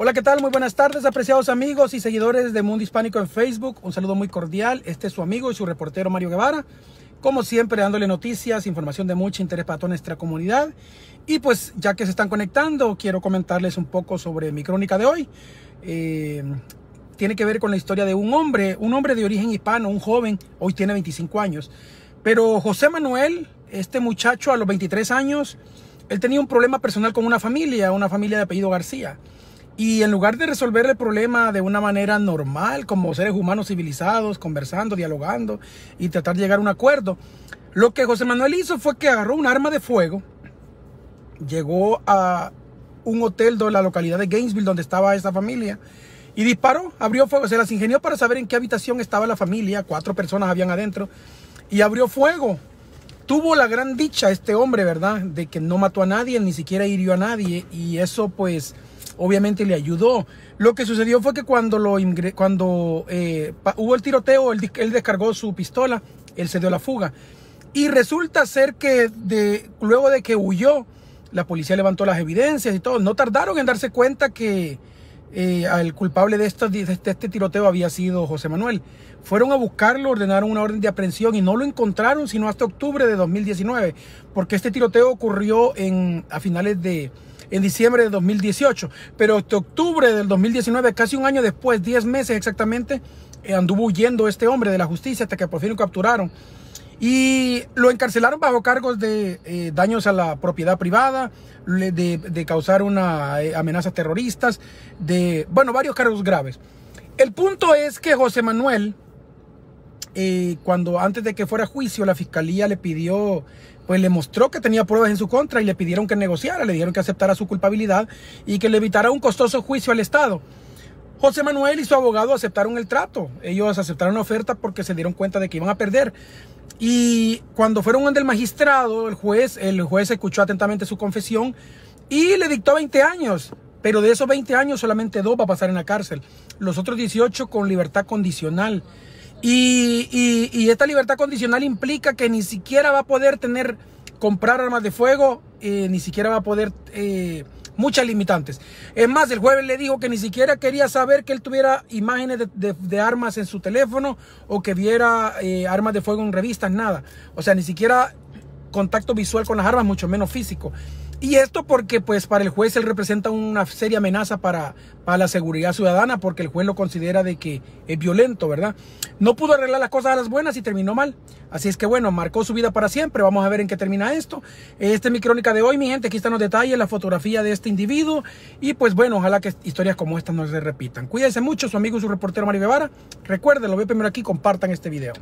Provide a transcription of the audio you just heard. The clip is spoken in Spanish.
Hola, ¿qué tal? Muy buenas tardes, apreciados amigos y seguidores de Mundo Hispánico en Facebook. Un saludo muy cordial. Este es su amigo y su reportero Mario Guevara. Como siempre, dándole noticias, información de mucho interés para toda nuestra comunidad. Y pues, ya que se están conectando, quiero comentarles un poco sobre mi crónica de hoy. Eh, tiene que ver con la historia de un hombre, un hombre de origen hispano, un joven, hoy tiene 25 años. Pero José Manuel, este muchacho a los 23 años, él tenía un problema personal con una familia, una familia de apellido García. Y en lugar de resolver el problema de una manera normal, como seres humanos civilizados, conversando, dialogando y tratar de llegar a un acuerdo, lo que José Manuel hizo fue que agarró un arma de fuego, llegó a un hotel de la localidad de Gainesville donde estaba esa familia y disparó, abrió fuego, se las ingenió para saber en qué habitación estaba la familia, cuatro personas habían adentro y abrió fuego. Tuvo la gran dicha este hombre, ¿verdad? De que no mató a nadie, ni siquiera hirió a nadie y eso pues obviamente le ayudó. Lo que sucedió fue que cuando, eh, hubo el tiroteo, él, descargó su pistola, él se dio la fuga. Y resulta ser que luego de que huyó, la policía levantó las evidencias y todo. No tardaron en darse cuenta que el eh, culpable este, de, este tiroteo había sido José Manuel. Fueron a buscarlo, ordenaron una orden de aprehensión y no lo encontraron sino hasta octubre de 2019, porque este tiroteo ocurrió en, a finales de, en diciembre de 2018. Pero este octubre del 2019, casi un año después, 10 meses exactamente, eh, anduvo huyendo este hombre de la justicia hasta que por fin lo capturaron. Y lo encarcelaron bajo cargos de eh, daños a la propiedad privada, de, causar una amenaza eh, amenazas terroristas, de, bueno, varios cargos graves. El punto es que José Manuel eh, cuando antes de que fuera juicio, la fiscalía le pidió, pues le mostró que tenía pruebas en su contra y le pidieron que negociara, le dijeron que aceptara su culpabilidad y que le evitara un costoso juicio al Estado. José Manuel y su abogado aceptaron el trato. Ellos aceptaron la oferta porque se dieron cuenta de que iban a perder. Y cuando fueron ante el magistrado, el juez, el juez escuchó atentamente su confesión y le dictó 20 años. Pero de esos 20 años solamente dos va a pasar en la cárcel. Los otros 18 con libertad condicional. Y, esta libertad condicional implica que ni siquiera va a poder tener, comprar armas de fuego, eh, ni siquiera va a poder eh, muchas limitantes. Es más, el jueves le dijo que ni siquiera quería saber que él tuviera imágenes de, armas en su teléfono o que viera eh, armas de fuego en revistas, nada. O sea, ni siquiera contacto visual con las armas, mucho menos físico. Y esto porque pues para el juez él representa una seria amenaza para, para la seguridad ciudadana porque el juez lo considera de que es violento, ¿verdad? No pudo arreglar las cosas a las buenas y terminó mal. Así es que bueno, marcó su vida para siempre. Vamos a ver en qué termina esto. Esta es mi crónica de hoy, mi gente. Aquí están los detalles, la fotografía de este individuo. Y pues bueno, ojalá que historias como esta no se repitan. Cuídense mucho, su amigo y su reportero Mario Guevara. Recuerden, lo veo primero aquí, compartan este video.